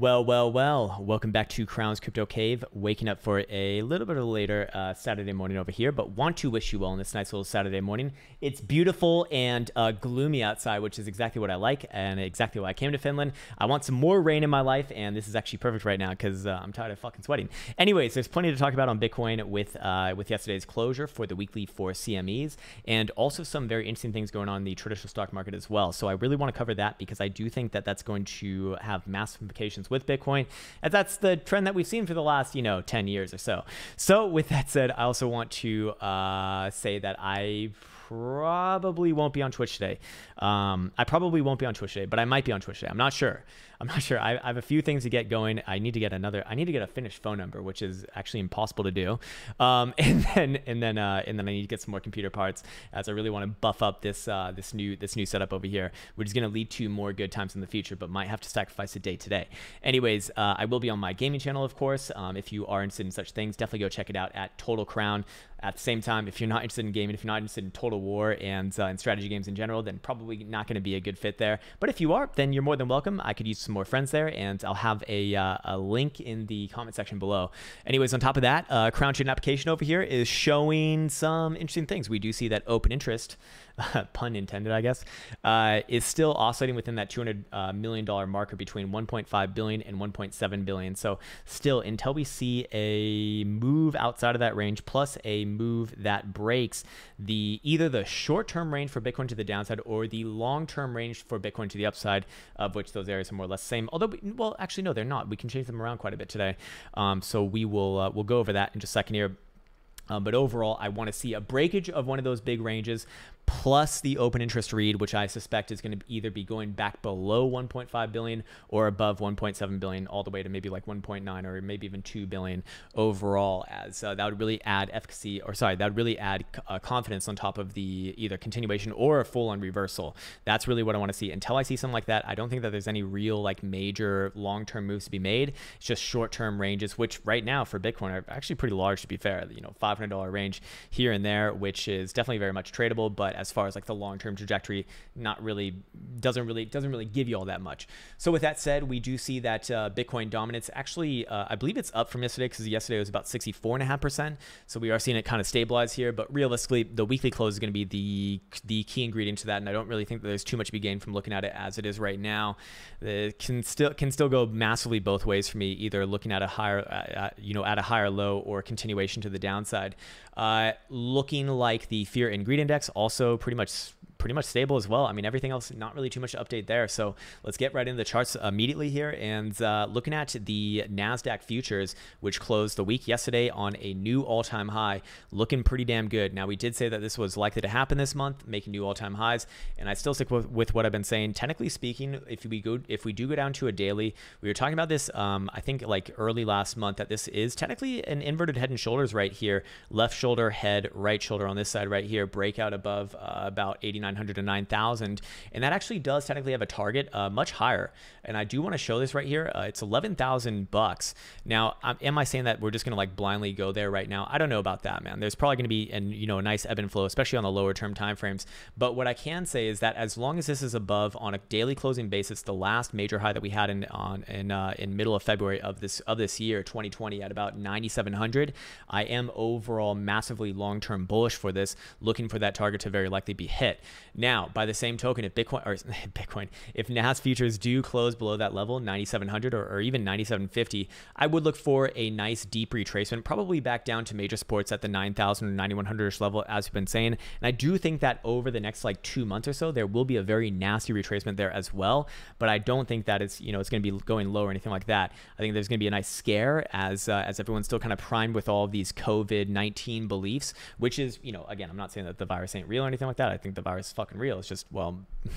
Well, well, well. Welcome back to Crown's Crypto Cave. Waking up for a little bit of a later uh, Saturday morning over here, but want to wish you well on this nice little Saturday morning. It's beautiful and uh, gloomy outside, which is exactly what I like and exactly why I came to Finland. I want some more rain in my life, and this is actually perfect right now because uh, I'm tired of fucking sweating. Anyways, there's plenty to talk about on Bitcoin with uh, with yesterday's closure for the weekly for CMEs, and also some very interesting things going on in the traditional stock market as well. So I really want to cover that because I do think that that's going to have massive implications with Bitcoin. And that's the trend that we've seen for the last, you know, 10 years or so. So with that said, I also want to uh, say that I probably won't be on Twitch today. Um, I probably won't be on Twitch today, but I might be on Twitch today. I'm not sure. I'm not sure. I, I, have a few things to get going. I need to get another. I need to get a finished phone number, which is actually impossible to do. Um, and then and then uh, and then I need to get some more computer parts as I really want to buff up this uh, this new this new setup over here, which is going to lead to more good times in the future, but might have to sacrifice a day today. Anyways, uh, I will be on my gaming channel, of course. Um, if you are interested in such things, definitely go check it out at Total Crown. At the same time, if you're not interested in gaming, if you're not interested in Total War and, uh, and strategy games in general, then probably not going to be a good fit there. But if you are, then you're more than welcome. I could use some more friends there, and I'll have a, uh, a link in the comment section below. Anyways, on top of that, uh, chain application over here is showing some interesting things. We do see that open interest pun intended, I guess, uh, is still oscillating within that 200 uh, million dollar marker between 1.5 billion and 1.7 billion. So still, until we see a move outside of that range, plus a move that breaks the either the short-term range for Bitcoin to the downside or the long-term range for Bitcoin to the upside, of which those areas are more or less same. Although, we, well, actually, no, they're not. We can change them around quite a bit today. Um, so we will uh, we'll go over that in just a second here. Um, but overall, I want to see a breakage of one of those big ranges, plus the open interest read, which I suspect is going to either be going back below 1.5 billion or above 1.7 billion, all the way to maybe like 1.9 or maybe even 2 billion overall. As uh, that would really add efficacy, or sorry, that would really add uh, confidence on top of the either continuation or a full-on reversal. That's really what I want to see. Until I see something like that, I don't think that there's any real like major long-term moves to be made. It's just short-term ranges, which right now for Bitcoin are actually pretty large. To be fair, you know, $500 range here and there, which is definitely very much tradable, but as far as like the long-term trajectory not really doesn't really doesn't really give you all that much so with that said we do see that uh, bitcoin dominance actually uh, i believe it's up from yesterday because yesterday was about 64.5% so we are seeing it kind of stabilize here but realistically the weekly close is going to be the the key ingredient to that and i don't really think that there's too much to be gained from looking at it as it is right now it uh, can still can still go massively both ways for me either looking at a higher uh, uh you know at a higher low or continuation to the downside uh, looking like the fear and greed index also pretty much pretty much stable as well. I mean, everything else, not really too much to update there. So let's get right into the charts immediately here. And uh, looking at the NASDAQ futures, which closed the week yesterday on a new all time high, looking pretty damn good. Now, we did say that this was likely to happen this month, making new all time highs. And I still stick with, with, what I've been saying. Technically speaking, if we go, if we do go down to a daily, we were talking about this, um, I think like early last month, that this is technically an inverted head and shoulders right here, left shoulder, head, right shoulder on this side right here, breakout above uh, about 89 900 to 9,000. And that actually does technically have a target uh, much higher. And I do want to show this right here. Uh, it's 11,000 bucks. Now, am I saying that we're just going to like blindly go there right now? I don't know about that, man. There's probably going to be an, you know, a nice ebb and flow, especially on the lower term timeframes. But what I can say is that as long as this is above on a daily closing basis, the last major high that we had in on in uh, in middle of February of this of this year, 2020, at about 9,700, I am overall massively long term bullish for this, looking for that target to very likely be hit. Now, by the same token, if Bitcoin or Bitcoin, if NAS futures do close below that level, 9,700 or, or even 9,750, I would look for a nice deep retracement, probably back down to major supports at the 9,000 or 9,100ish level, as we've been saying. And I do think that over the next like two months or so, there will be a very nasty retracement there as well. But I don't think that it's you know it's going to be going low or anything like that. I think there's going to be a nice scare as uh, as everyone's still kind of primed with all of these COVID 19 beliefs, which is you know again, I'm not saying that the virus ain't real or anything like that. I think the virus it's fucking real. It's just well,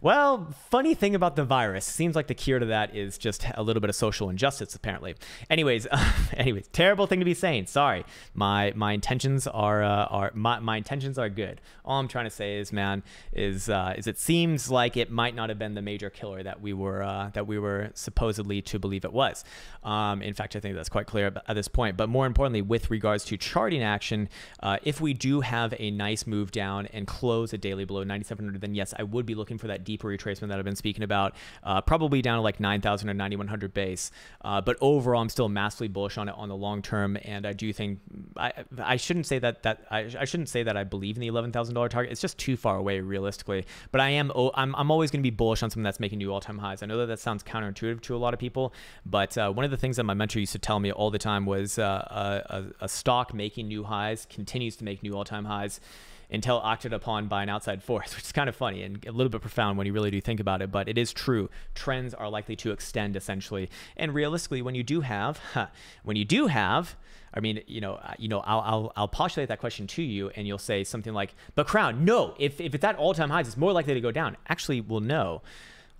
Well, funny thing about the virus, seems like the cure to that is just a little bit of social injustice, apparently. Anyways, uh, anyways, terrible thing to be saying. Sorry, my my intentions are uh, are my, my intentions are good. All I'm trying to say is, man, is uh, is it seems like it might not have been the major killer that we were uh, that we were supposedly to believe it was. Um, in fact, I think that's quite clear at this point. But more importantly, with regards to charting action, uh, if we do have a nice move down and close a daily below 9,700, then yes, I would be looking for that deeper retracement that I've been speaking about, uh, probably down to like 9,000 or 9,100 base. Uh, but overall, I'm still massively bullish on it on the long term, and I do think I I shouldn't say that that I, I shouldn't say that I believe in the $11,000 target. It's just too far away realistically. But I am I'm I'm always going to be bullish on something that's making new all-time highs. I know that that sounds counterintuitive to a lot of people, but uh, one of the things that my mentor used to tell me all the time was uh, a, a stock making new highs continues to make new all-time highs until acted upon by an outside force, which is kind of funny and a little bit profound when you really do think about it. But it is true. Trends are likely to extend essentially. And realistically, when you do have, huh, when you do have, I mean, you know, uh, you know, I'll, I'll, I'll postulate that question to you, and you'll say something like, "But crown, no. If if it's at all-time highs, it's more likely to go down." Actually, we'll know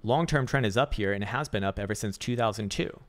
long-term trend is up here and it has been up ever since 2002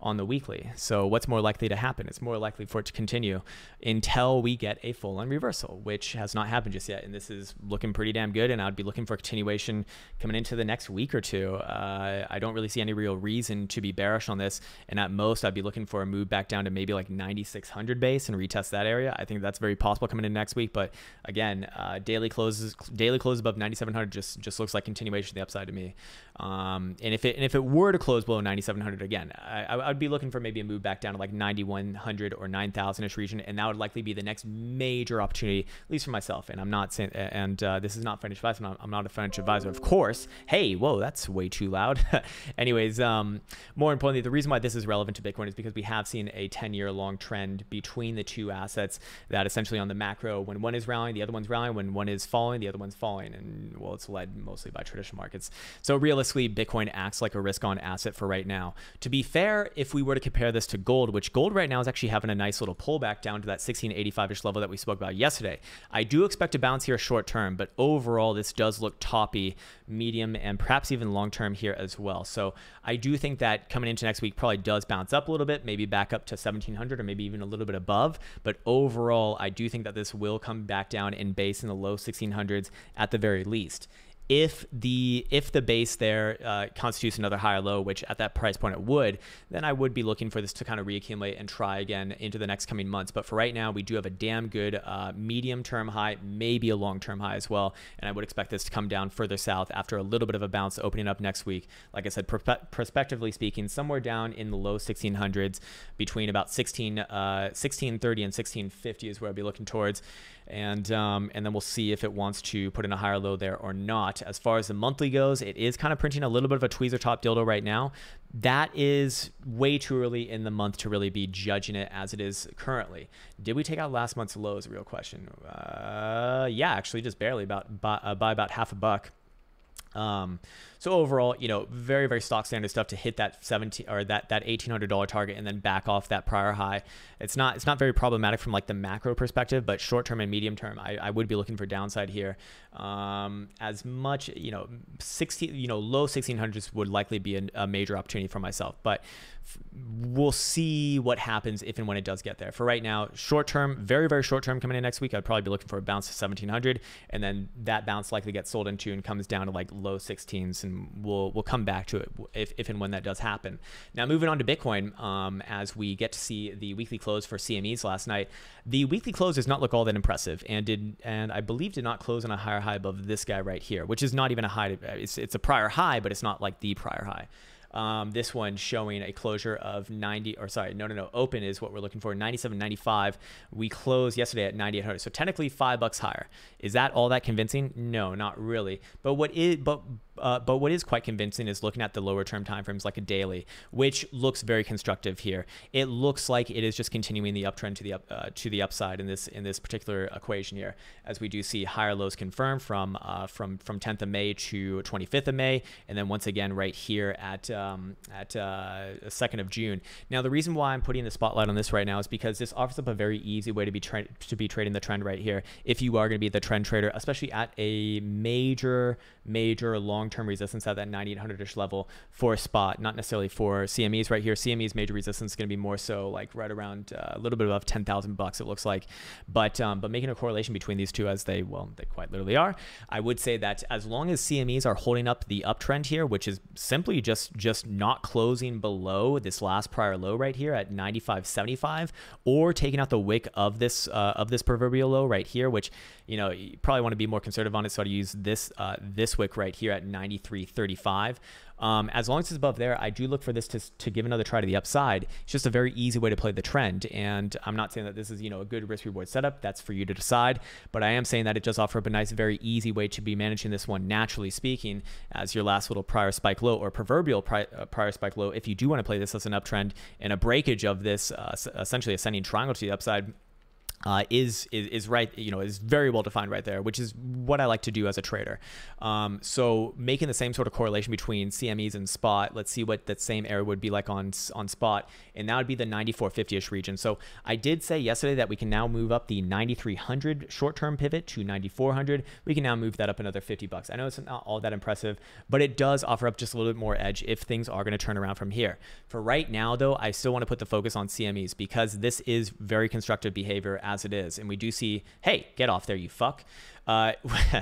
on the weekly. So what's more likely to happen? It's more likely for it to continue until we get a full on reversal, which has not happened just yet. And this is looking pretty damn good. And I'd be looking for continuation coming into the next week or two. Uh, I don't really see any real reason to be bearish on this. And at most, I'd be looking for a move back down to maybe like 9,600 base and retest that area. I think that's very possible coming in next week. But again, uh, daily closes, daily close above 9,700 just just looks like continuation of the upside to me. Um, and if it and if it were to close below 9,700 again, I, I would be looking for maybe a move back down to like 9,100 or 9,000 ish region, and that would likely be the next major opportunity, at least for myself. And I'm not saying, and uh, this is not financial advice. I'm not, I'm not, a financial advisor, of course. Hey, whoa, that's way too loud. Anyways, um, more importantly, the reason why this is relevant to Bitcoin is because we have seen a 10-year long trend between the two assets that essentially on the macro, when one is rallying, the other one's rallying. When one is falling, the other one's falling. And well, it's led mostly by traditional markets. So realistically basically Bitcoin acts like a risk on asset for right now. To be fair, if we were to compare this to gold, which gold right now is actually having a nice little pullback down to that 1685-ish level that we spoke about yesterday. I do expect to bounce here short term, but overall this does look toppy, medium, and perhaps even long term here as well. So I do think that coming into next week probably does bounce up a little bit, maybe back up to 1700 or maybe even a little bit above. But overall, I do think that this will come back down in base in the low 1600s at the very least if the if the base there uh, constitutes another high or low, which at that price point it would, then I would be looking for this to kind of reaccumulate and try again into the next coming months. But for right now, we do have a damn good uh, medium term high, maybe a long term high as well, and I would expect this to come down further south after a little bit of a bounce opening up next week. Like I said, pr- prospectively speaking, somewhere down in the low 1600s, between about 16 uh, 1630 and 1650 is where I'd be looking towards and um, and then we'll see if it wants to put in a higher low there or not. As far as the monthly goes, it is kind of printing a little bit of a tweezer top dildo right now. That is way too early in the month to really be judging it as it is currently. Did we take out last month's lows? Real question. Uh, yeah, actually, just barely about by, uh, by about half a buck. Um, so overall, you know, very very stock standard stuff to hit that 17 or that that $1800 target and then back off that prior high. It's not it's not very problematic from like the macro perspective, but short term and medium term, I, I would be looking for downside here. Um, as much, you know, 16, you know, low 1600s would likely be an, a major opportunity for myself, but we'll see what happens if and when it does get there. For right now, short term, very very short term coming in next week, I'd probably be looking for a bounce to 1700 and then that bounce likely gets sold into and comes down to like low 16s and we'll we'll come back to it if, if and when that does happen. Now moving on to Bitcoin, um, as we get to see the weekly close for CME's last night, the weekly close does not look all that impressive, and did and I believe did not close on a higher high above this guy right here, which is not even a high. Uh, it's it's a prior high, but it's not like the prior high. Um, this one showing a closure of 90, or sorry, no, no, no, open is what we're looking for, 97.95. We closed yesterday at 9,800, so technically five bucks higher. Is that all that convincing? No, not really. But what is, but uh, but what is quite convincing is looking at the lower term timeframes like a daily, which looks very constructive here. It looks like it is just continuing the uptrend to the up, uh, to the upside in this in this particular equation here, as we do see higher lows confirmed from uh, from from 10th of May to 25th of May, and then once again right here at um, at 2nd uh, of June. Now the reason why I'm putting the spotlight on this right now is because this offers up a very easy way to be to be trading the trend right here. If you are going to be the trend trader, especially at a major major long long-term resistance at that 9800-ish level for spot, not necessarily for CMEs right here. CME's major resistance is going to be more so like right around uh, a little bit above 10,000 bucks it looks like. But um, but making a correlation between these two as they well they quite literally are, I would say that as long as CMEs are holding up the uptrend here, which is simply just just not closing below this last prior low right here at 95.75 or taking out the wick of this uh, of this proverbial low right here, which you know you probably want to be more conservative on it. So I'd use this uh, this wick right here at 90 93.35. Um, as long as it's above there, I do look for this to, to give another try to the upside. It's just a very easy way to play the trend. And I'm not saying that this is, you know, a good risk reward setup. That's for you to decide. But I am saying that it does offer up a nice, very easy way to be managing this one, naturally speaking, as your last little prior spike low or proverbial pri uh, prior spike low. If you do want to play this as an uptrend and a breakage of this uh, essentially ascending triangle to the upside, uh, is, is is right you know is very well defined right there which is what i like to do as a trader um, so making the same sort of correlation between cmes and spot let's see what that same area would be like on on spot and that would be the 9450ish region so i did say yesterday that we can now move up the 9300 short-term pivot to 9400 we can now move that up another 50 bucks i know it's not all that impressive but it does offer up just a little bit more edge if things are going to turn around from here for right now though i still want to put the focus on cmes because this is very constructive behavior as it is. And we do see, hey, get off there, you fuck. Uh,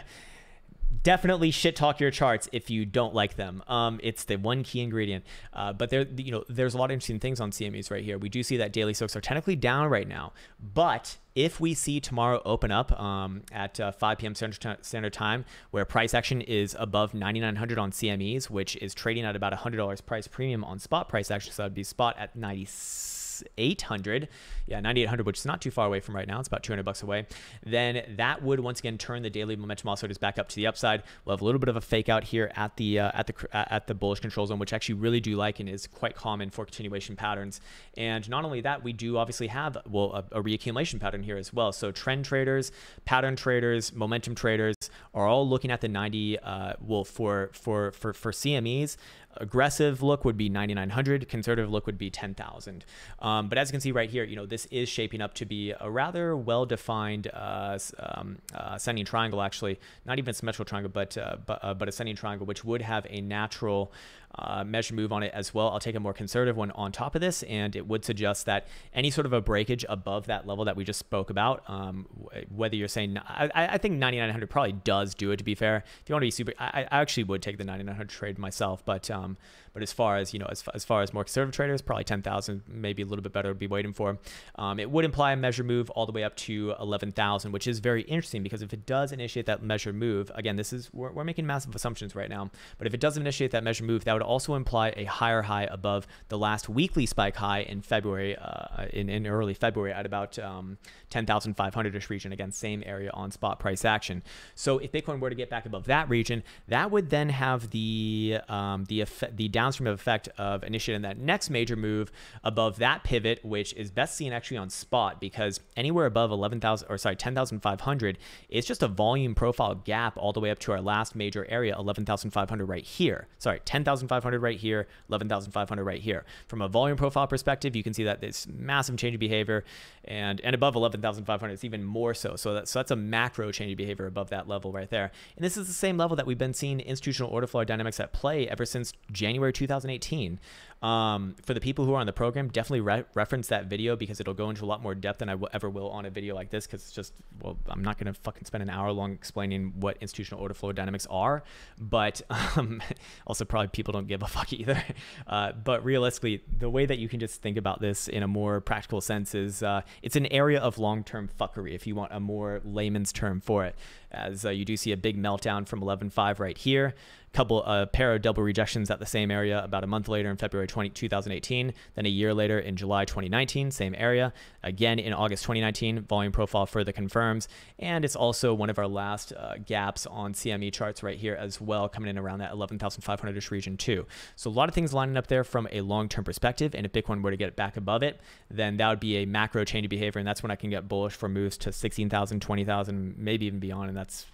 definitely shit talk your charts if you don't like them. Um, it's the one key ingredient. Uh, but there, you know, there's a lot of interesting things on CMEs right here. We do see that daily soaks are technically down right now, but if we see tomorrow open up um, at uh, 5 p.m. Standard, Time, where price action is above 9,900 on CMEs, which is trading at about $100 price premium on spot price action, so that'd be spot at 96 9800 yeah 9800 which is not too far away from right now it's about 200 bucks away then that would once again turn the daily momentum oscillators back up to the upside we'll have a little bit of a fake out here at the uh, at the at the bullish control zone which I actually really do like and is quite common for continuation patterns and not only that we do obviously have well a, a reaccumulation pattern here as well so trend traders pattern traders momentum traders are all looking at the 90 uh, well for for for for CMEs aggressive look would be 9900 conservative look would be 10000 um, but as you can see right here you know this is shaping up to be a rather well-defined uh, um, uh, ascending triangle actually not even a symmetrical triangle but uh, but, uh, but ascending triangle which would have a natural uh, measure move on it as well. I'll take a more conservative one on top of this, and it would suggest that any sort of a breakage above that level that we just spoke about, um, whether you're saying, I, I think 9900 probably does do it, to be fair. If you want to be super, I, I actually would take the 9900 trade myself, but um, but as far as you know, as, as far as more conservative traders, probably 10,000, maybe a little bit better to be waiting for. Um, it would imply a measure move all the way up to 11,000, which is very interesting because if it does initiate that measure move, again, this is we're, we're making massive assumptions right now. But if it does initiate that measure move, that would also imply a higher high above the last weekly spike high in February, uh, in, in early February at about um, 10,500-ish region. Again, same area on spot price action. So if Bitcoin were to get back above that region, that would then have the um, the the down downstream effect of initiating that next major move above that pivot, which is best seen actually on spot because anywhere above 11,000 or sorry, 10,500 is just a volume profile gap all the way up to our last major area, 11,500 right here. Sorry, 10,500 right here, 11,500 right here. From a volume profile perspective, you can see that this massive change of behavior and and above 11,500 it's even more so. So that's so that's a macro change of behavior above that level right there. And this is the same level that we've been seeing institutional order flow dynamics at play ever since January 2018. Um, for the people who are on the program, definitely re- reference that video because it'll go into a lot more depth than I will, ever will on a video like this because it's just, well, I'm not going to fucking spend an hour long explaining what institutional order flow dynamics are. But um, also, probably people don't give a fuck either. Uh, but realistically, the way that you can just think about this in a more practical sense is uh, it's an area of long term fuckery, if you want a more layman's term for it. As uh, you do see a big meltdown from 11.5 right here couple a uh, pair of double rejections at the same area about a month later in February 20, 2018, then a year later in July 2019, same area. Again in August 2019, volume profile further confirms, and it's also one of our last uh, gaps on CME charts right here as well, coming in around that 11,500ish region too. So a lot of things lining up there from a long-term perspective, and if Bitcoin were to get back above it, then that would be a macro change of behavior, and that's when I can get bullish for moves to 16,000, 20,000, maybe even beyond, and that's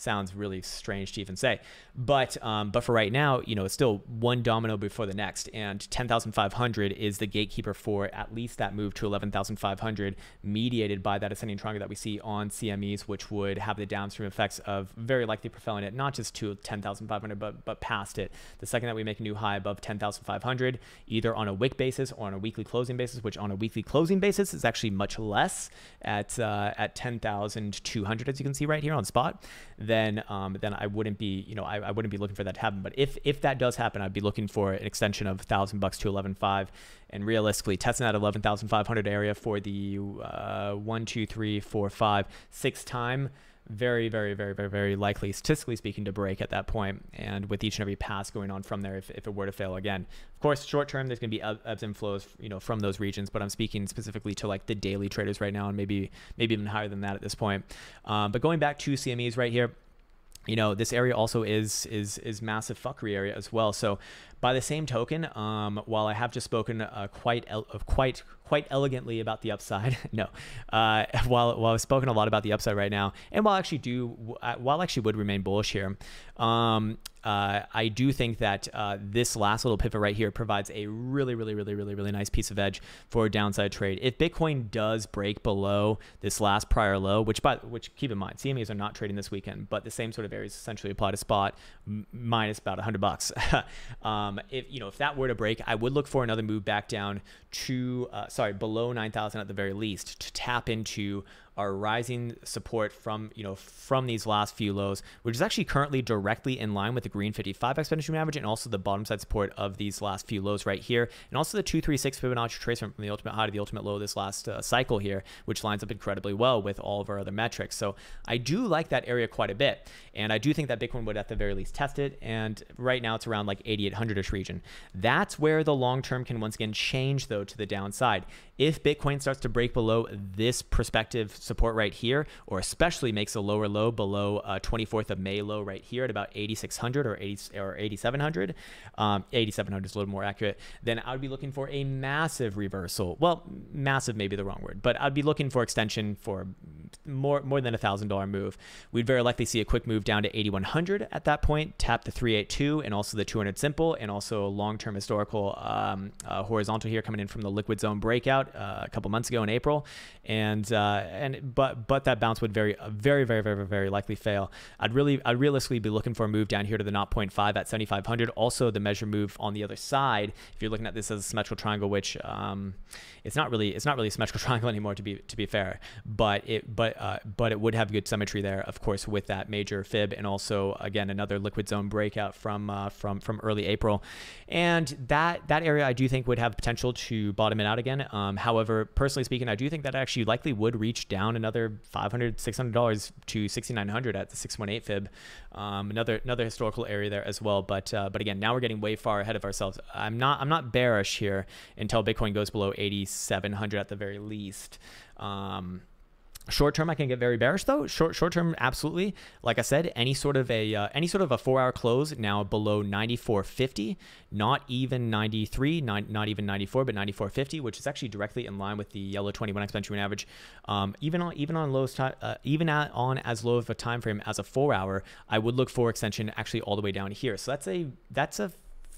sounds really strange to even say. But um, but for right now, you know, it's still one domino before the next, and 10,500 is the gatekeeper for at least that move to 11,500, mediated by that ascending triangle that we see on CMEs, which would have the downstream effects of very likely propelling it not just to 10,500, but but past it. The second that we make a new high above 10,500, either on a wick basis or on a weekly closing basis, which on a weekly closing basis is actually much less at uh, at 10,200, as you can see right here on spot then um, then I wouldn't be you know I, I wouldn't be looking for that to happen. But if if that does happen, I'd be looking for an extension of thousand bucks to eleven five, and realistically testing that eleven thousand five hundred area for the uh, one two three four five six time very, very, very, very, very likely, statistically speaking, to break at that point. And with each and every pass going on from there, if, if it were to fail again, of course, short term, there's going to be ebbs and flows, you know, from those regions. But I'm speaking specifically to like the daily traders right now, and maybe maybe even higher than that at this point. Um, but going back to CMEs right here, you know this area also is is is massive fuckery area as well so by the same token, um, while I have just spoken uh, quite el- quite quite elegantly about the upside, no, uh, while while I've spoken a lot about the upside right now, and while I actually do while I actually would remain bullish here, um, uh, I do think that uh, this last little pivot right here provides a really really really really really nice piece of edge for a downside trade. If Bitcoin does break below this last prior low, which by which keep in mind CMEs are not trading this weekend, but the same sort of areas essentially apply to spot minus about 100 bucks. um, um, if you know if that were to break, I would look for another move back down to uh, sorry below 9,000 at the very least to tap into are rising support from you know from these last few lows, which is actually currently directly in line with the green 55 exponential moving average and also the bottom side support of these last few lows right here, and also the 236 Fibonacci retracement from the ultimate high to the ultimate low this last uh, cycle here, which lines up incredibly well with all of our other metrics. So I do like that area quite a bit, and I do think that Bitcoin would at the very least test it. And right now it's around like 8800ish region. That's where the long term can once again change though to the downside. If Bitcoin starts to break below this prospective support right here, or especially makes a lower low below 24th uh, of May low right here at about 8,600 or 80 or 8,700, um, 8,700 is a little more accurate, then I would be looking for a massive reversal. Well, massive may be the wrong word, but I'd be looking for extension for more more than a thousand dollar move. We'd very likely see a quick move down to 8,100 at that point. Tap the 382 and also the 200 simple and also long term historical um, uh, horizontal here coming in from the liquid zone breakout uh, a couple months ago in April, and uh, and but but that bounce would very very very very very likely fail. I'd really I'd realistically be looking for a move down here to the 0.5 at 7,500. Also the measure move on the other side. If you're looking at this as a symmetrical triangle, which um, it's not really it's not really a symmetrical triangle anymore to be to be fair, but it but uh, but it would have good symmetry there, of course, with that major fib and also again another liquid zone breakout from uh, from from early April, and that that area I do think would have potential to bottom it out again. Um, however, personally speaking, I do think that actually likely would reach down another 500 $600 to 6900 at the 618 fib. Um, another another historical area there as well. But uh, but again, now we're getting way far ahead of ourselves. I'm not I'm not bearish here until Bitcoin goes below 8700 at the very least. Um, Short term, I can get very bearish though. Short short term, absolutely. Like I said, any sort of a uh, any sort of a four hour close now below 94.50, not even 93, not, not even 94, but 94.50, which is actually directly in line with the yellow 21 exponential average. Um, even on even on lows uh, even at, on as low of a time frame as a four hour, I would look for extension actually all the way down here. So that's a that's a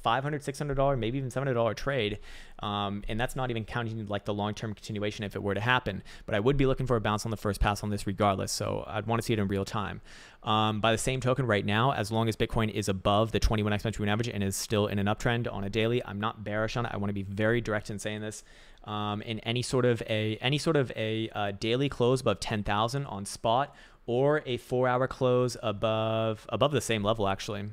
$500, $600, maybe even $700 trade. Um, and that's not even counting like the long-term continuation if it were to happen. But I would be looking for a bounce on the first pass on this regardless. So I'd want to see it in real time. Um, by the same token, right now, as long as Bitcoin is above the 21 x average and is still in an uptrend on a daily, I'm not bearish on it. I want to be very direct in saying this. Um, in any sort of a any sort of a uh, daily close above 10,000 on spot or a four hour close above above the same level actually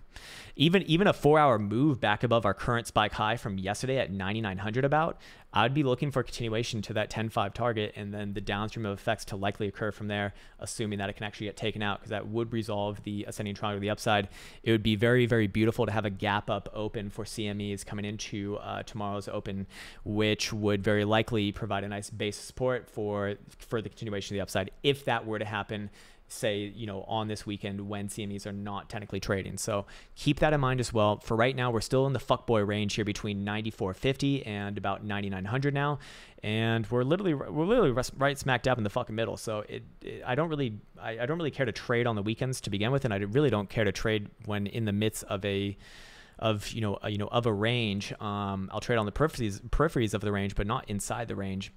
even even a four hour move back above our current spike high from yesterday at 9900 about i'd be looking for continuation to that 10.5 target and then the downstream of effects to likely occur from there assuming that it can actually get taken out because that would resolve the ascending triangle to the upside it would be very very beautiful to have a gap up open for cmes coming into uh, tomorrow's open which would very likely provide a nice base support for for the continuation of the upside if that were to happen say, you know, on this weekend when CMEs are not technically trading. So keep that in mind as well. For right now, we're still in the fuckboy range here between 9450 and about 9900 now, and we're literally we're literally right smack dab in the fucking middle. So it, it I don't really I, I don't really care to trade on the weekends to begin with, and I really don't care to trade when in the midst of a of you know you know of a range. Um, I'll trade on the peripheries peripheries of the range, but not inside the range.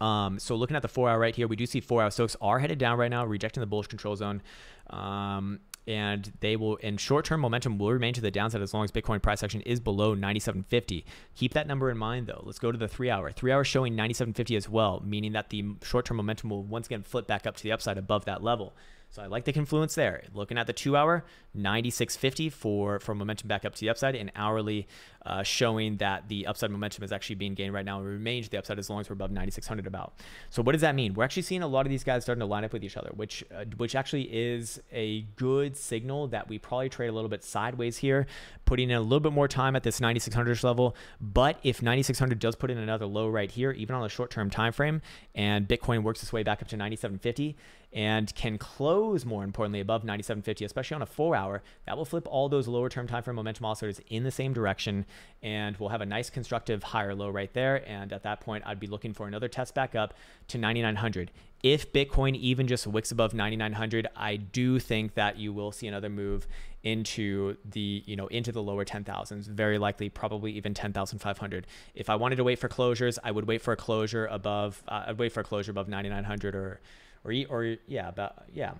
Um, so looking at the four hour right here, we do see four hour soaks are headed down right now, rejecting the bullish control zone. Um, and they will, In short term momentum will remain to the downside as long as Bitcoin price action is below 97.50. Keep that number in mind though. Let's go to the three hour. Three hour showing 97.50 as well, meaning that the short term momentum will once again flip back up to the upside above that level. So I like the confluence there. Looking at the two hour, 96.50 for, for momentum back up to the upside and hourly uh, showing that the upside momentum is actually being gained right now and remains to the upside as long as we're above 9,600 about. So what does that mean? We're actually seeing a lot of these guys starting to line up with each other, which, uh, which actually is a good signal that we probably trade a little bit sideways here, putting in a little bit more time at this 9,600 level. But if 9,600 does put in another low right here, even on the short term time frame, and Bitcoin works its way back up to 9,750, and can close more importantly above 97.50, especially on a four hour. That will flip all those lower term time frame momentum oscillators in the same direction, and we'll have a nice constructive higher low right there. And at that point, I'd be looking for another test back up to 9,900. If Bitcoin even just wicks above 9,900, I do think that you will see another move into the you know into the lower 10,000s, very likely, probably even 10,500. If I wanted to wait for closures, I would wait for a closure above. Uh, I'd wait for a closure above 9,900 or or or yeah, about yeah,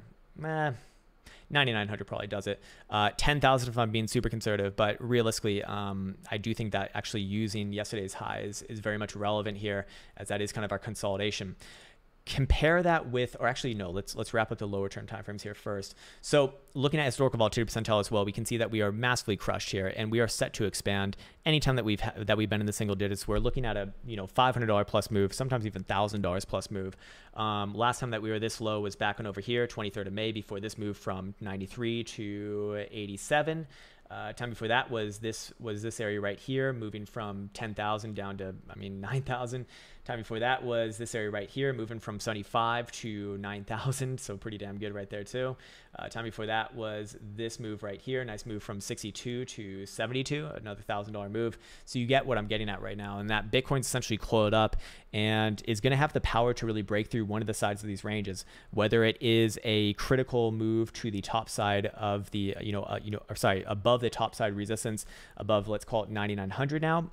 eh, 9900 probably does it. Uh, 10,000 if I'm being super conservative, but realistically, um, I do think that actually using yesterday's highs is very much relevant here as that is kind of our consolidation compare that with, or actually no, let's let's wrap up the lower term timeframes here first. So looking at historical volatility percentile as well, we can see that we are massively crushed here, and we are set to expand. Anytime that we've that we've been in the single digits, we're looking at a you know five hundred dollar plus move, sometimes even thousand dollars plus move. Um, last time that we were this low was back on over here, twenty third of May, before this move from ninety three to eighty seven. Uh, time before that was this was this area right here, moving from 10,000 down to I mean 9,000. Time before that was this area right here, moving from 75 to 9,000, so pretty damn good right there too. Uh, time before that was this move right here, nice move from 62 to 72, another $1,000 move. So you get what I'm getting at right now, and that Bitcoin's essentially coiled up and is going to have the power to really break through one of the sides of these ranges, whether it is a critical move to the top side of the, you know, uh, you know, or sorry, above the top side resistance, above let's call it 9,900 now,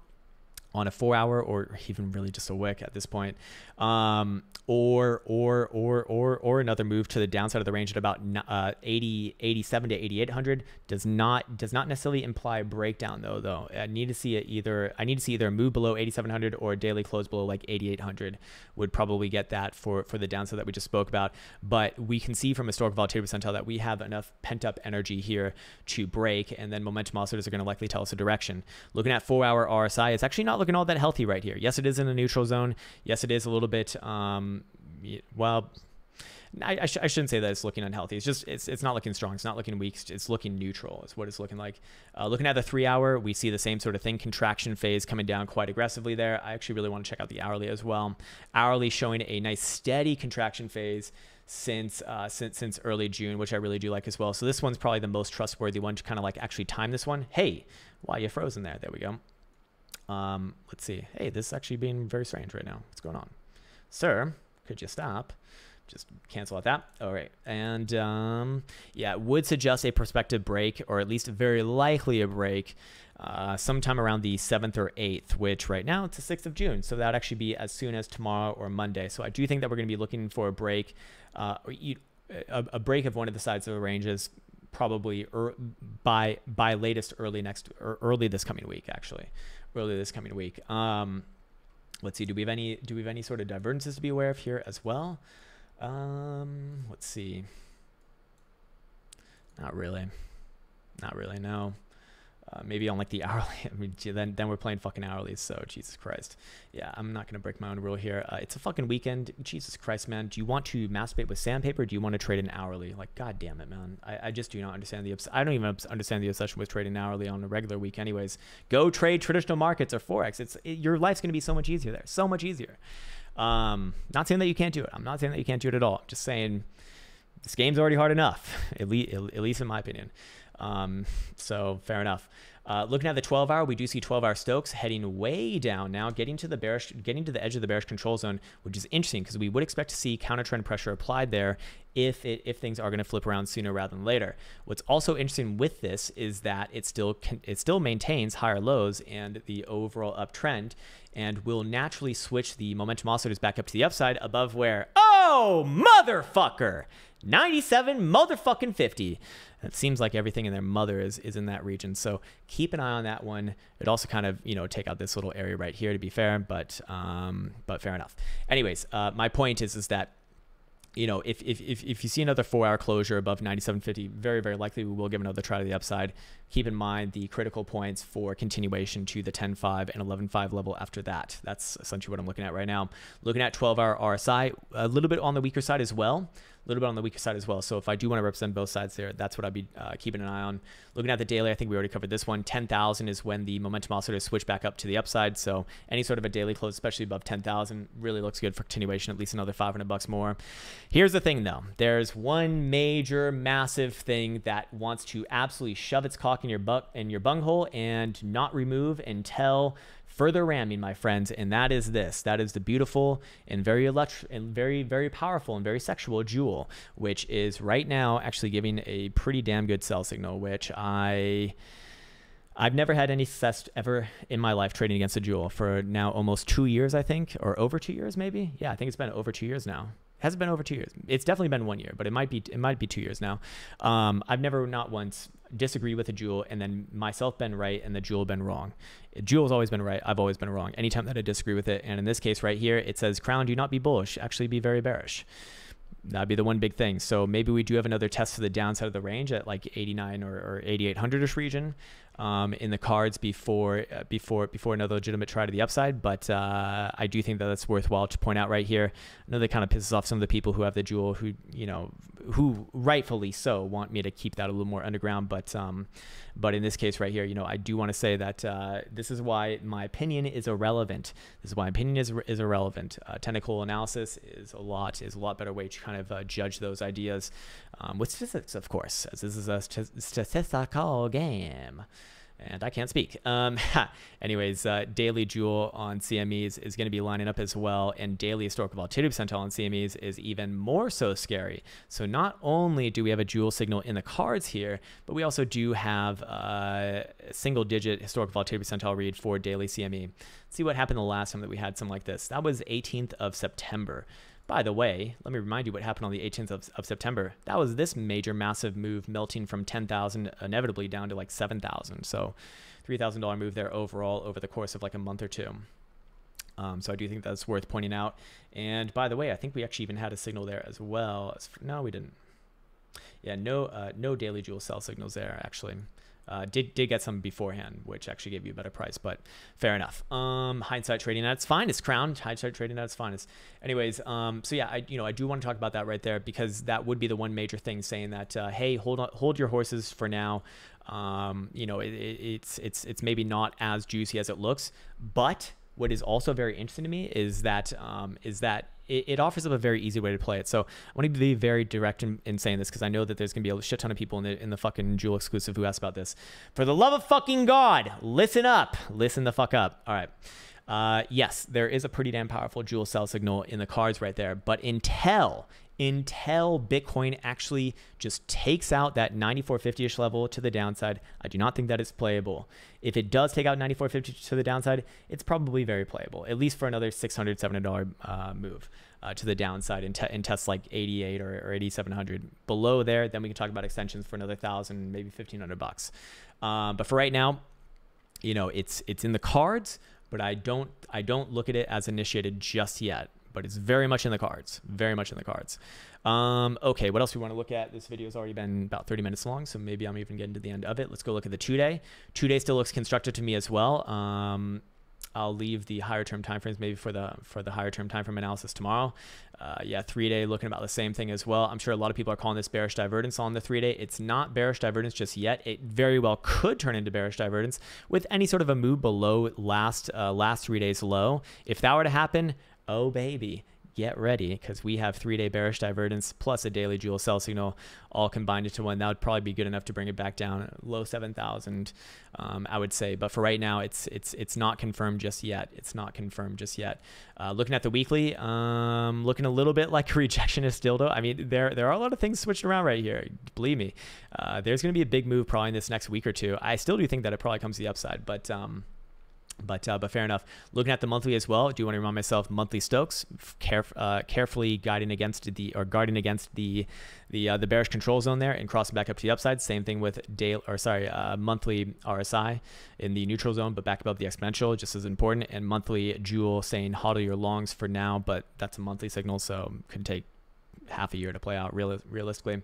on a four hour or even really just a wick at this point um, or or or or or another move to the downside of the range at about uh, 80 87 to 8800 does not does not necessarily imply breakdown though though i need to see it either i need to see either a move below 8700 or a daily close below like 8800 would probably get that for for the downside that we just spoke about but we can see from historic volatility percentile that we have enough pent up energy here to break and then momentum oscillators are going to likely tell us a direction looking at four hour rsi it's actually not looking all that healthy right here. Yes, it is in a neutral zone. Yes, it is a little bit, um, well, I, I, sh- I, shouldn't say that it's looking unhealthy. It's just it's, it's not looking strong. It's not looking weak. It's, it's looking neutral. It's what it's looking like. Uh, looking at the three hour, we see the same sort of thing. Contraction phase coming down quite aggressively there. I actually really want to check out the hourly as well. Hourly showing a nice steady contraction phase since uh, since since early June, which I really do like as well. So this one's probably the most trustworthy one to kind of like actually time this one. Hey, why you frozen there? There we go. Um, let's see. Hey, this is actually being very strange right now. What's going on? Sir, could you stop? Just cancel out that. All right. And um, yeah, would suggest a prospective break, or at least very likely a break, uh, sometime around the 7th or 8th, which right now it's the 6th of June. So that would actually be as soon as tomorrow or Monday. So I do think that we're going to be looking for a break, uh, a, a break of one of the sides of the ranges, probably er, by by latest early next or er, early this coming week actually earlier this coming week. Um, let's see. Do we have any? Do we have any sort of divergences to be aware of here as well? Um, let's see. Not really. Not really. No. Uh, maybe on like the hourly. I mean, then then we're playing fucking hourly. So Jesus Christ, yeah, I'm not gonna break my own rule here. Uh, it's a fucking weekend. Jesus Christ, man. Do you want to masturbate with sandpaper? do you want to trade an hourly? Like, god damn it, man. I, I just do not understand the. I don't even understand the obsession with trading hourly on a regular week. Anyways, go trade traditional markets or forex. It's it, your life's gonna be so much easier there. So much easier. Um, not saying that you can't do it. I'm not saying that you can't do it at all. I'm just saying this game's already hard enough. at least, at least in my opinion. Um, so fair enough. Uh, looking at the 12 hour, we do see 12 hour Stokes heading way down now, getting to the bearish, getting to the edge of the bearish control zone, which is interesting because we would expect to see counter trend pressure applied there if it, if things are going to flip around sooner rather than later. What's also interesting with this is that it still can, it still maintains higher lows and the overall uptrend and will naturally switch the momentum oscillators back up to the upside above where oh motherfucker 97 motherfucking 50 it seems like everything in their mother is is in that region so keep an eye on that one it also kind of you know take out this little area right here to be fair but um but fair enough anyways uh, my point is is that you know, if, if, if, if you see another four hour closure above 97.50, very, very likely we will give another try to the upside keep in mind the critical points for continuation to the 10.5 and 11.5 level after that. That's essentially what I'm looking at right now. Looking at 12-hour RSI, a little bit on the weaker side as well. A little bit on the weaker side as well. So if I do want to represent both sides there, that's what I'd be uh, keeping an eye on. Looking at the daily, I think we already covered this one. 10,000 is when the momentum oscillator switch back up to the upside. So any sort of a daily close, especially above 10,000, really looks good for continuation, at least another 500 bucks more. Here's the thing though. There's one major massive thing that wants to absolutely shove its cost cock in your butt and your bunghole and not remove until further ramming, my friends. And that is this. That is the beautiful and very electric and very very powerful and very sexual jewel, which is right now actually giving a pretty damn good sell signal, which I. I've never had any success ever in my life trading against a jewel for now almost two years, I think, or over two years, maybe. Yeah, I think it's been over two years now has it been over two years. It's definitely been one year, but it might be it might be two years now. Um, I've never not once disagree with a Jewel, and then myself been right and the Jewel been wrong. Jewel's always been right. I've always been wrong. Anytime that I disagree with it, and in this case right here, it says Crown, do not be bullish. Actually, be very bearish. That'd be the one big thing. So maybe we do have another test to the downside of the range at like 89 or, or 8800ish region um, in the cards before uh, before before another legitimate try to the upside. But uh, I do think that that's worthwhile to point out right here. I know that kind of pisses off some of the people who have the jewel, who you know, who rightfully so want me to keep that a little more underground. But um, but in this case right here, you know, I do want to say that uh, this is why my opinion is irrelevant. This is why opinion is is irrelevant. Uh, technical analysis is a lot is a lot better way to kind of uh, judge those ideas um, with statistics, of course, as this is a statistical game and I can't speak. Um, anyways, uh, Daily Jewel on CMEs is going to be lining up as well, and Daily Historical Volatility Percentile on CMEs is even more so scary. So not only do we have a Jewel signal in the cards here, but we also do have uh, a single-digit Historical Volatility Percentile read for Daily CME. Let's see what happened the last time that we had something like this. That was 18th of September. By the way, let me remind you what happened on the 18th of, of September. That was this major, massive move melting from 10,000 inevitably down to like 7,000. So $3,000 move there overall over the course of like a month or two. Um, so I do think that's worth pointing out. And by the way, I think we actually even had a signal there as well. No, we didn't. Yeah, no, uh, no daily jewel sell signals there actually. Uh, did did get some beforehand, which actually gave you a better price, but fair enough. Um, hindsight trading fine. its finest, Crown hindsight trading fine. its Anyways, um, so yeah, I you know I do want to talk about that right there because that would be the one major thing saying that uh, hey, hold on, hold your horses for now. Um, you know, it, it, it's it's it's maybe not as juicy as it looks, but what is also very interesting to me is that um, is that it, it, offers up a very easy way to play it. So I want to be very direct in, in saying this because I know that there's going to be a shit ton of people in the, in the fucking Jewel exclusive who ask about this. For the love of fucking God, listen up. Listen the fuck up. All right. Uh, yes, there is a pretty damn powerful Jewel cell signal in the cards right there. But until, until Bitcoin actually just takes out that 9450-ish level to the downside. I do not think that is playable. If it does take out 9450 to the downside, it's probably very playable, at least for another $600, $700 uh, move uh, to the downside and, te- and tests like 88 or, or 8700 below there. Then we can talk about extensions for another 1000 maybe 1500 bucks. Uh, but for right now, you know, it's it's in the cards, but I don't I don't look at it as initiated just yet but it's very much in the cards. Very much in the cards. Um, okay, what else we want to look at? This video has already been about 30 minutes long, so maybe I'm even getting to the end of it. Let's go look at the two-day. Two-day still looks constructive to me as well. Um, I'll leave the higher term timeframes maybe for the for the higher term timeframe analysis tomorrow. Uh, yeah, three day looking about the same thing as well. I'm sure a lot of people are calling this bearish divergence on the three day. It's not bearish divergence just yet. It very well could turn into bearish divergence with any sort of a move below last uh, last three days low. If that were to happen, oh baby, get ready because we have three day bearish divergence plus a daily Joule sell signal all combined into one. That would probably be good enough to bring it back down low 7,000, um, I would say. But for right now, it's it's it's not confirmed just yet. It's not confirmed just yet. Uh, looking at the weekly, um, looking a little bit like a rejectionist dildo. I mean, there there are a lot of things switching around right here. Believe me, uh, there's going to be a big move probably in this next week or two. I still do think that it probably comes to the upside, but. Um, but uh, but fair enough. Looking at the monthly as well, I do want to remind myself monthly Stokes caref- uh, carefully guiding against the or guarding against the the uh, the bearish control zone there and crossing back up to the upside. Same thing with daily or sorry uh, monthly RSI in the neutral zone, but back above the exponential, just as important. And monthly Jewel saying hodl your longs for now, but that's a monthly signal, so can take half a year to play out real, realistically.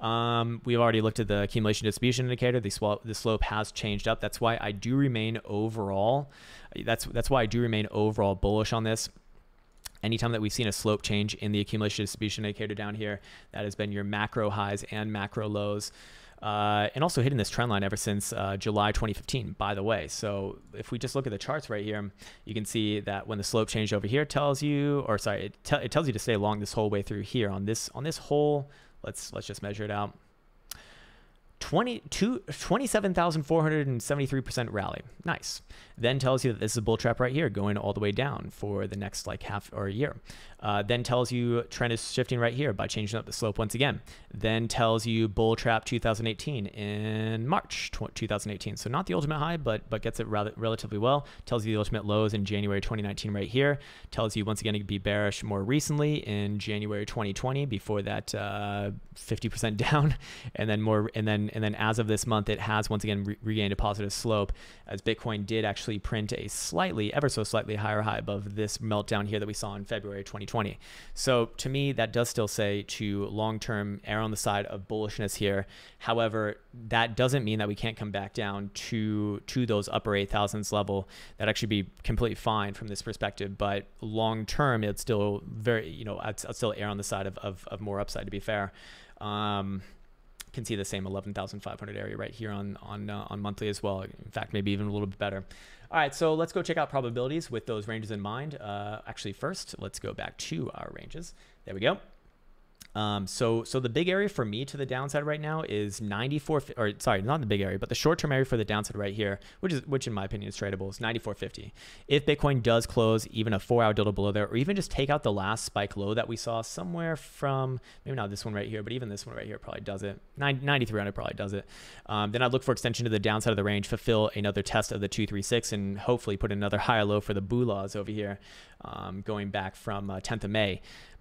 Um, we've already looked at the accumulation distribution indicator. The, the slope has changed up. That's why I do remain overall. That's that's why I do remain overall bullish on this. Anytime that we've seen a slope change in the accumulation distribution indicator down here, that has been your macro highs and macro lows uh, and also hitting this trend line ever since uh, July 2015, by the way. So if we just look at the charts right here, you can see that when the slope changed over here tells you, or sorry, it, te it tells you to stay long this whole way through here on this, on this whole, let's, let's just measure it out. 27,473% rally. Nice. Then tells you that this is a bull trap right here, going all the way down for the next like half or a year. Uh, then tells you trend is shifting right here by changing up the slope once again. Then tells you bull trap 2018 in March 2018. So not the ultimate high, but but gets it rather relatively well. Tells you the ultimate lows in January 2019 right here. Tells you once again it could be bearish more recently in January 2020 before that 50% uh, down, and then more and then and then as of this month it has once again re regained a positive slope as Bitcoin did actually print a slightly ever so slightly higher high above this meltdown here that we saw in February 2020. 20. So to me, that does still say to long term err on the side of bullishness here. However, that doesn't mean that we can't come back down to to those upper 8,000s level. That actually be completely fine from this perspective. But long term, it's still very, you know, I'd, I'd still err on the side of, of, of more upside to be fair. Um, can see the same 11,500 area right here on on uh, on monthly as well. In fact, maybe even a little bit better. All right, so let's go check out probabilities with those ranges in mind. Uh, actually, first, let's go back to our ranges. There we go. Um, so, so the big area for me to the downside right now is 94, or sorry, not the big area, but the short-term area for the downside right here, which is, which in my opinion is tradable, is 94.50. If Bitcoin does close even a four-hour delta below there, or even just take out the last spike low that we saw somewhere from, maybe not this one right here, but even this one right here probably does it. 9300 probably does it. Um, then I'd look for extension to the downside of the range, fulfill another test of the 236, and hopefully put another higher low for the laws over here, um, going back from uh, 10th of May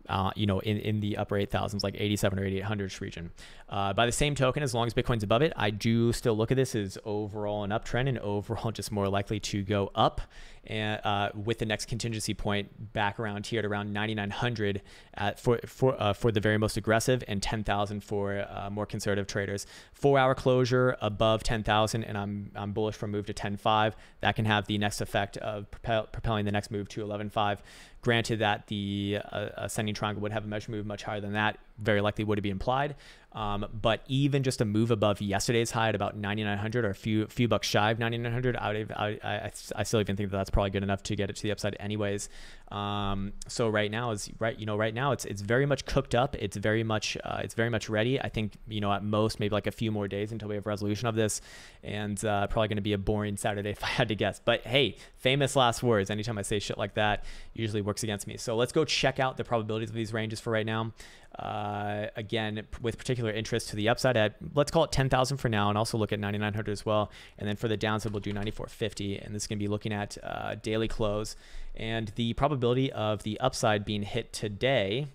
uh, you know, in, in the upper 8,000s, like 87 or 8800s region. Uh, by the same token, as long as Bitcoin's above it, I do still look at this as overall an uptrend and overall just more likely to go up and uh, with the next contingency point back around here at around 9,900 uh, for for uh, for the very most aggressive and 10,000 for uh, more conservative traders. Four hour closure above 10,000, and I'm I'm bullish for move to 10.5. That can have the next effect of propel, propelling the next move to 11.5. Granted that the uh, ascending triangle would have a measure move much higher than that, very likely would be implied. Um, but even just a move above yesterday's high at about 9,900 or a few few bucks shy of 9,900, I, would, I, I, I still even think that that's probably good enough to get it to the upside, anyways. Um, so right now is right, you know, right now it's it's very much cooked up. It's very much uh, it's very much ready. I think you know at most maybe like a few more days until we have resolution of this, and uh, probably going to be a boring Saturday if I had to guess. But hey, famous last words. Anytime I say shit like that, usually works against me. So let's go check out the probabilities of these ranges for right now. Uh, again, with particular interest to the upside at let's call it 10,000 for now, and also look at 9,900 as well. And then for the downside, we'll do 94.50, and this is going to be looking at uh, daily close. And the probability of the upside being hit today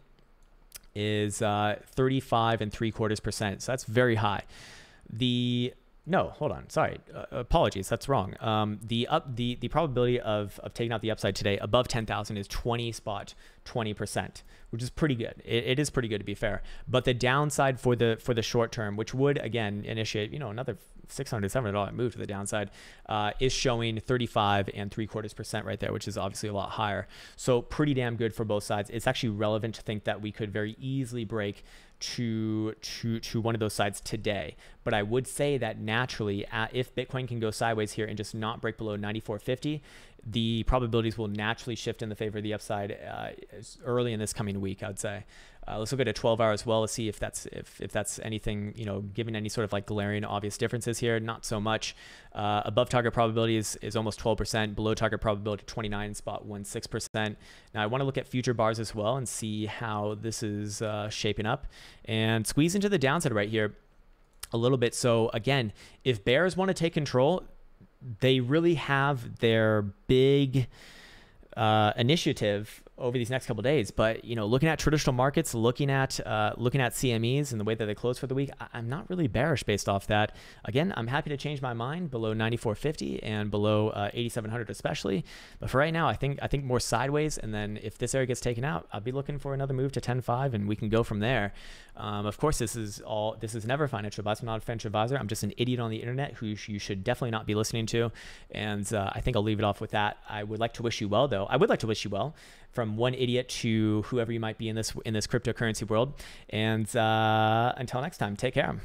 is uh, 35 and three quarters percent. So that's very high. The no, hold on. Sorry, uh, apologies. That's wrong. Um, the up the the probability of of taking out the upside today above ten thousand is twenty spot twenty percent, which is pretty good. It, it is pretty good to be fair. But the downside for the for the short term, which would again initiate you know another 600, 700 dollar move to the downside uh, is showing 35 and three quarters percent right there, which is obviously a lot higher. So pretty damn good for both sides. It's actually relevant to think that we could very easily break to to to one of those sides today. But I would say that naturally, uh, if Bitcoin can go sideways here and just not break below 94.50, the probabilities will naturally shift in the favor of the upside uh, early in this coming week. I'd say. Uh, let's look at a 12 hour as well to see if that's if, if that's anything you know given any sort of like glaring obvious differences here not so much uh, above target probability is, is almost 12% below target probability 29 spot 16% now i want to look at future bars as well and see how this is uh, shaping up and squeeze into the downside right here a little bit so again if bears want to take control they really have their big uh, initiative over these next couple days. But you know, looking at traditional markets, looking at uh, looking at CMEs and the way that they close for the week, I- am not really bearish based off that. Again, I'm happy to change my mind below 94.50 and below uh, 8,700 especially. But for right now, I think I think more sideways. And then if this area gets taken out, I'll be looking for another move to 10.5, and we can go from there. Um, of course, this is all. This is never financial advice. I'm not a financial advisor. I'm just an idiot on the internet who you should definitely not be listening to. And uh, I think I'll leave it off with that. I would like to wish you well, though. I would like to wish you well, from one idiot to whoever you might be in this in this cryptocurrency world. And uh, until next time, take care.